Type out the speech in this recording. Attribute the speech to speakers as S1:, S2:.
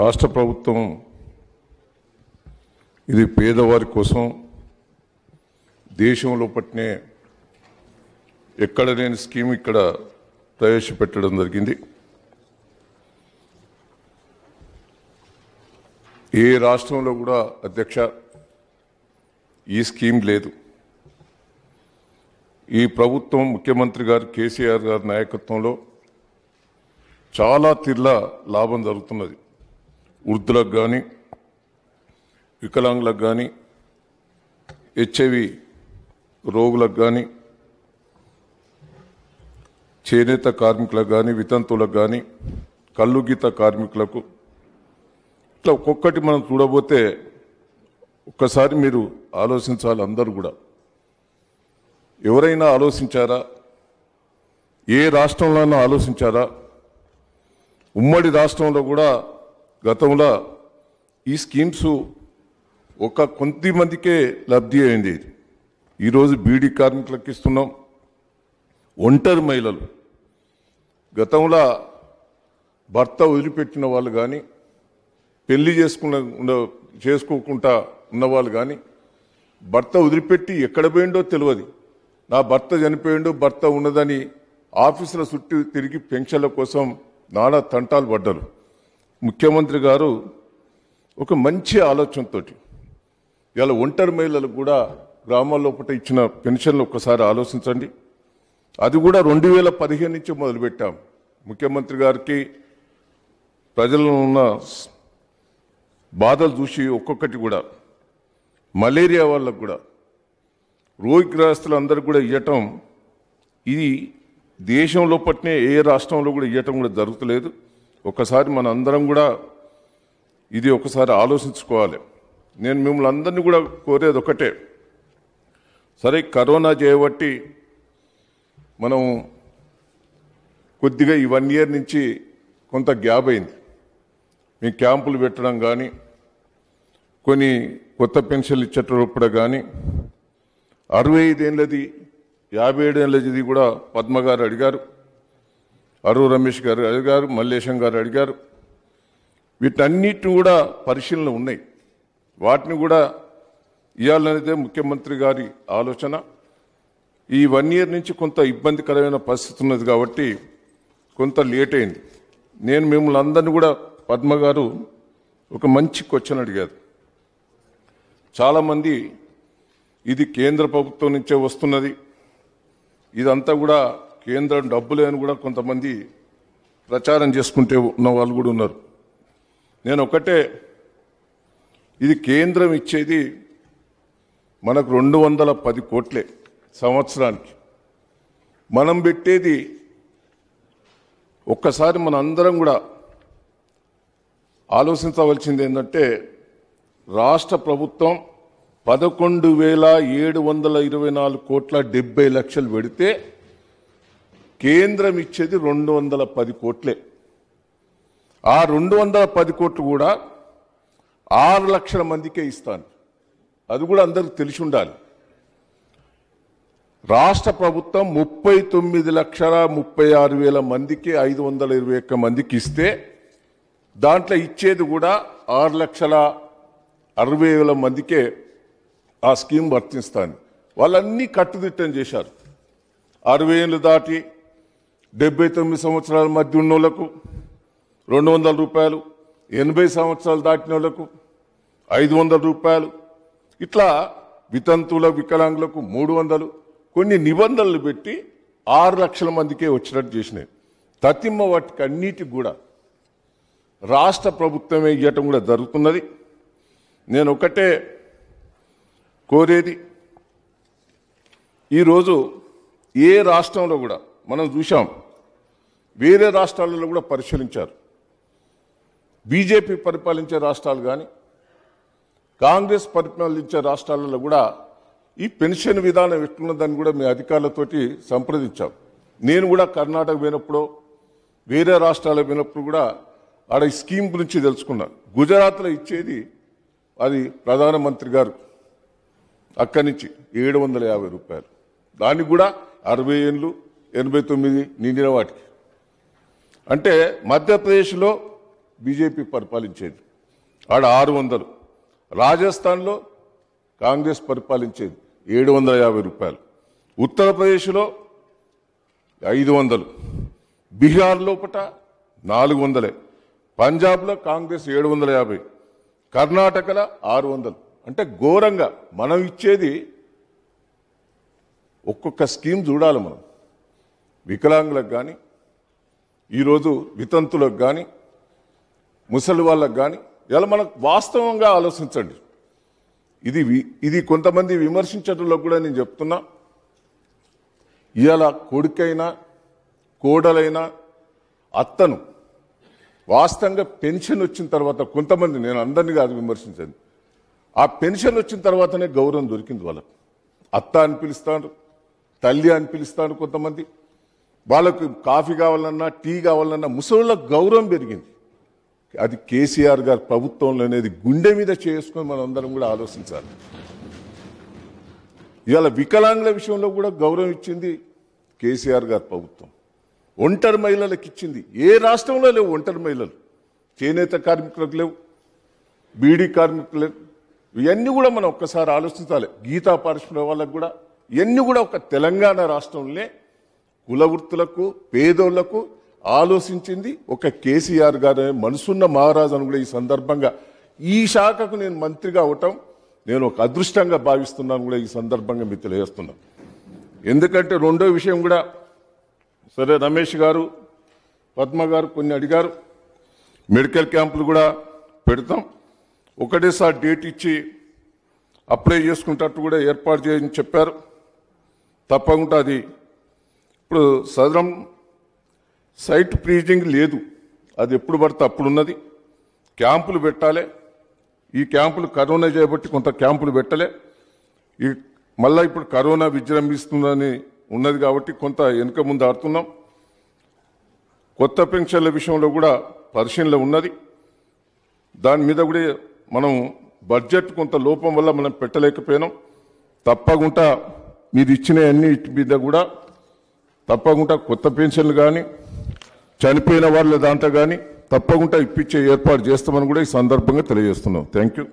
S1: రాష్ట్ర ప్రభుత్వం ఇది పేదవారి కోసం దేశంలో పట్టినే ఎక్కడ లేని స్కీమ్ ఇక్కడ ప్రవేశపెట్టడం జరిగింది ఏ రాష్ట్రంలో కూడా అధ్యక్ష ఈ స్కీమ్ లేదు ఈ ప్రభుత్వం ముఖ్యమంత్రి గారు కేసీఆర్ గారి నాయకత్వంలో చాలా తీర్లా లాభం జరుగుతున్నది వృద్ధులకు కానీ వికలాంగులకు కానీ హెచ్ఐవి రోగులకు కానీ చేనేత కార్మికులకు కానీ వితంతువులకు కానీ కళ్ళుగీత కార్మికులకు ఇట్లా ఒక్కొక్కటి మనం చూడబోతే ఒక్కసారి మీరు ఆలోచించాలి అందరూ కూడా ఎవరైనా ఆలోచించారా ఏ రాష్ట్రంలోనూ ఆలోచించారా ఉమ్మడి రాష్ట్రంలో కూడా గతంలో ఈ స్కీమ్స్ ఒక కొంతమందికే లబ్ధి అయింది ఈరోజు బీడీ కార్మికులకు ఇస్తున్నాం ఒంటరి మహిళలు గతంలో భర్త వదిలిపెట్టిన వాళ్ళు కానీ పెళ్లి చేసుకున్న చేసుకోకుండా ఉన్నవాళ్ళు కానీ భర్త వదిలిపెట్టి ఎక్కడ పోయిండో తెలియదు నా భర్త చనిపోయిండో భర్త ఉన్నదని ఆఫీసుల చుట్టూ తిరిగి పెన్షన్ల కోసం నానా తంటాలు పడ్డరు ముఖ్యమంత్రి గారు ఒక మంచి ఆలోచనతో ఇవాళ ఒంటరి మహిళలకు కూడా గ్రామాల్లోపట ఇచ్చిన పెన్షన్లు ఒక్కసారి ఆలోచించండి అది కూడా రెండు వేల పదిహేను నుంచి మొదలుపెట్టాం ముఖ్యమంత్రి గారికి ప్రజలను ఉన్న బాధలు చూసి ఒక్కొక్కటి కూడా మలేరియా వాళ్ళకు కూడా రోగిగ్రస్తులందరూ కూడా ఇవ్వటం ఇది దేశంలో పట్టినే ఏ రాష్ట్రంలో కూడా ఇవ్వటం కూడా జరుగుతలేదు ఒకసారి మన అందరం కూడా ఇది ఒకసారి ఆలోచించుకోవాలి నేను మిమ్మల్ని అందరినీ కూడా కోరేది ఒకటే సరే కరోనా చేయబట్టి మనం కొద్దిగా ఈ వన్ ఇయర్ నుంచి కొంత గ్యాప్ అయింది మీ క్యాంపులు పెట్టడం కానీ కొన్ని కొత్త పెన్షన్లు ఇచ్చేటప్పుడు కానీ అరవై ఐదేళ్ళది యాభై ఏడేళ్ళది కూడా పద్మగారు అడిగారు అరు రమేష్ గారు అడిగారు మల్లేశం గారు అడిగారు వీటన్నిటిని కూడా పరిశీలన ఉన్నాయి వాటిని కూడా ఇవ్వాలనేదే ముఖ్యమంత్రి గారి ఆలోచన ఈ వన్ ఇయర్ నుంచి కొంత ఇబ్బందికరమైన పరిస్థితి ఉన్నది కాబట్టి కొంత లేట్ అయింది నేను మిమ్మల్ని అందరినీ కూడా పద్మ గారు ఒక మంచి క్వశ్చన్ అడిగారు చాలామంది ఇది కేంద్ర ప్రభుత్వం నుంచే వస్తున్నది ఇదంతా కూడా కేంద్రం డబ్బులే అని కూడా కొంతమంది ప్రచారం చేసుకుంటే ఉన్న వాళ్ళు కూడా ఉన్నారు నేను ఒకటే ఇది కేంద్రం ఇచ్చేది మనకు రెండు వందల పది కోట్లే సంవత్సరానికి మనం పెట్టేది ఒక్కసారి మన అందరం కూడా ఆలోచించవలసింది ఏంటంటే రాష్ట్ర ప్రభుత్వం పదకొండు వేల ఏడు వందల ఇరవై నాలుగు కోట్ల డెబ్బై లక్షలు పెడితే కేంద్రం ఇచ్చేది రెండు వందల పది కోట్లే ఆ రెండు వందల పది కోట్లు కూడా ఆరు లక్షల మందికే ఇస్తాను అది కూడా అందరికి తెలిసి ఉండాలి రాష్ట్ర ప్రభుత్వం ముప్పై తొమ్మిది లక్షల ముప్పై ఆరు వేల మందికి ఐదు వందల ఇరవై ఒక్క మందికి ఇస్తే దాంట్లో ఇచ్చేది కూడా ఆరు లక్షల అరవై వేల మందికే ఆ స్కీమ్ వర్తిస్తాను వాళ్ళన్నీ కట్టుదిట్టం చేశారు అరవై ఏళ్ళు దాటి డెబ్బై తొమ్మిది సంవత్సరాల మధ్య ఉన్నోళ్లకు రెండు వందల రూపాయలు ఎనభై సంవత్సరాలు దాటిన వాళ్లకు ఐదు వందల రూపాయలు ఇట్లా వితంతువుల వికలాంగులకు మూడు వందలు కొన్ని నిబంధనలు పెట్టి ఆరు లక్షల మందికే వచ్చినట్టు చేసినాయి తతిమ్మ వాటికి అన్నిటికి కూడా రాష్ట్ర ప్రభుత్వమే ఇవ్వటం కూడా జరుగుతున్నది నేను ఒకటే కోరేది ఈరోజు ఏ రాష్ట్రంలో కూడా మనం చూసాం వేరే రాష్ట్రాలలో కూడా పరిశీలించారు బీజేపీ పరిపాలించే రాష్ట్రాలు కానీ కాంగ్రెస్ పరిపాలించే రాష్ట్రాలలో కూడా ఈ పెన్షన్ విధానం ఎట్లున్నదని కూడా మీ అధికారులతోటి సంప్రదించాం నేను కూడా కర్ణాటక పోయినప్పుడు వేరే రాష్ట్రాలకు పోయినప్పుడు కూడా ఆడ ఈ స్కీమ్ గురించి తెలుసుకున్నాను గుజరాత్లో ఇచ్చేది అది ప్రధానమంత్రి గారు అక్కడి నుంచి ఏడు వందల యాభై రూపాయలు దానికి కూడా అరవై ఏళ్ళు ఎనభై తొమ్మిది నిండిన వాటికి అంటే మధ్యప్రదేశ్లో బీజేపీ పరిపాలించేది ఆడ ఆరు వందలు రాజస్థాన్లో కాంగ్రెస్ పరిపాలించేది ఏడు వందల యాభై రూపాయలు ఉత్తరప్రదేశ్లో ఐదు వందలు బీహార్ లోపట నాలుగు వందలే పంజాబ్లో కాంగ్రెస్ ఏడు వందల యాభై కర్ణాటకలో ఆరు వందలు అంటే ఘోరంగా మనం ఇచ్చేది ఒక్కొక్క స్కీమ్ చూడాలి మనం వికలాంగులకు కానీ ఈరోజు వితంతులకు కానీ ముసలి వాళ్ళకు కానీ ఇలా మనకు వాస్తవంగా ఆలోచించండి ఇది ఇది కొంతమంది విమర్శించడంలో కూడా నేను చెప్తున్నా ఇవాళ కొడుకైనా కోడలైనా అత్తను వాస్తవంగా పెన్షన్ వచ్చిన తర్వాత కొంతమంది నేను అందరినీ కాదు విమర్శించాను ఆ పెన్షన్ వచ్చిన తర్వాతనే గౌరవం దొరికింది వాళ్ళకు అత్త అని పిలుస్తాడు తల్లి అని పిలుస్తాడు కొంతమంది వాళ్ళకు కాఫీ కావాలన్నా టీ కావాలన్నా ముసలిళ్ళకు గౌరవం పెరిగింది అది కేసీఆర్ గారి ప్రభుత్వంలో అనేది గుండె మీద చేసుకొని మనందరం కూడా ఆలోచించాలి ఇవాళ వికలాంగుల విషయంలో కూడా గౌరవం ఇచ్చింది కేసీఆర్ గారి ప్రభుత్వం ఒంటరి మహిళలకు ఇచ్చింది ఏ రాష్ట్రంలో లేవు ఒంటరి మహిళలు చేనేత కార్మికులకు లేవు బీడీ కార్మికులు లేవు ఇవన్నీ కూడా మనం ఒక్కసారి ఆలోచించాలి గీతా పారిశ్రమిక వాళ్ళకు కూడా ఇవన్నీ కూడా ఒక తెలంగాణ రాష్ట్రంలోనే కులవృత్తులకు పేదోళ్లకు ఆలోచించింది ఒక కేసీఆర్ గారు మనసున్న మహారాజ్ అని కూడా ఈ సందర్భంగా ఈ శాఖకు నేను మంత్రిగా అవటం నేను ఒక అదృష్టంగా భావిస్తున్నాను కూడా ఈ సందర్భంగా మీకు తెలియజేస్తున్నాను ఎందుకంటే రెండో విషయం కూడా సరే రమేష్ గారు పద్మ గారు కొన్ని అడిగారు మెడికల్ క్యాంపులు కూడా పెడతాం ఒకటేసారి డేట్ ఇచ్చి అప్లై చేసుకునేటట్టు కూడా ఏర్పాటు చేయని చెప్పారు తప్పకుండా అది ఇప్పుడు సదరం సైట్ ప్రీజింగ్ లేదు అది ఎప్పుడు పడితే అప్పుడున్నది క్యాంపులు పెట్టాలి ఈ క్యాంపులు కరోనా చేయబట్టి కొంత క్యాంపులు పెట్టలే ఈ మళ్ళీ ఇప్పుడు కరోనా విజృంభిస్తుందని ఉన్నది కాబట్టి కొంత వెనుక ముందు ఆడుతున్నాం కొత్త పెన్షన్ల విషయంలో కూడా పరిశీలన ఉన్నది దాని మీద కూడా మనం బడ్జెట్ కొంత లోపం వల్ల మనం పెట్టలేకపోయినాం తప్పకుండా మీరు ఇచ్చిన అన్ని మీద కూడా తప్పకుండా కొత్త పెన్షన్లు కానీ చనిపోయిన వాళ్ళ దాంట్లో కానీ తప్పకుండా ఇప్పించే ఏర్పాటు చేస్తామని కూడా ఈ సందర్భంగా తెలియజేస్తున్నాం థ్యాంక్ యూ